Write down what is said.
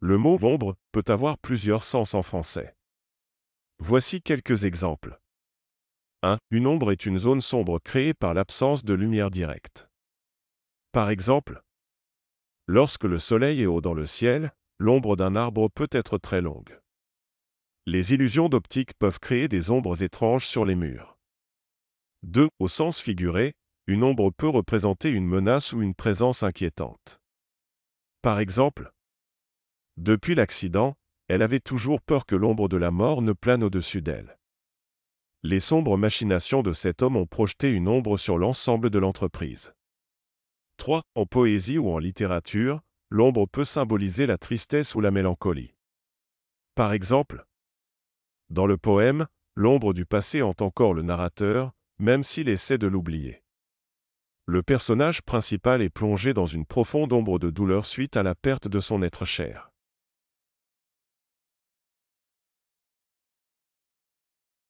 Le mot ombre peut avoir plusieurs sens en français. Voici quelques exemples. 1. Une ombre est une zone sombre créée par l'absence de lumière directe. Par exemple, lorsque le soleil est haut dans le ciel, l'ombre d'un arbre peut être très longue. Les illusions d'optique peuvent créer des ombres étranges sur les murs. 2. Au sens figuré, une ombre peut représenter une menace ou une présence inquiétante. Par exemple, depuis l'accident, elle avait toujours peur que l'ombre de la mort ne plane au-dessus d'elle. Les sombres machinations de cet homme ont projeté une ombre sur l'ensemble de l'entreprise. 3. En poésie ou en littérature, l'ombre peut symboliser la tristesse ou la mélancolie. Par exemple, dans le poème, l'ombre du passé hante encore le narrateur, même s'il essaie de l'oublier le personnage principal est plongé dans une profonde ombre de douleur suite à la perte de son être cher.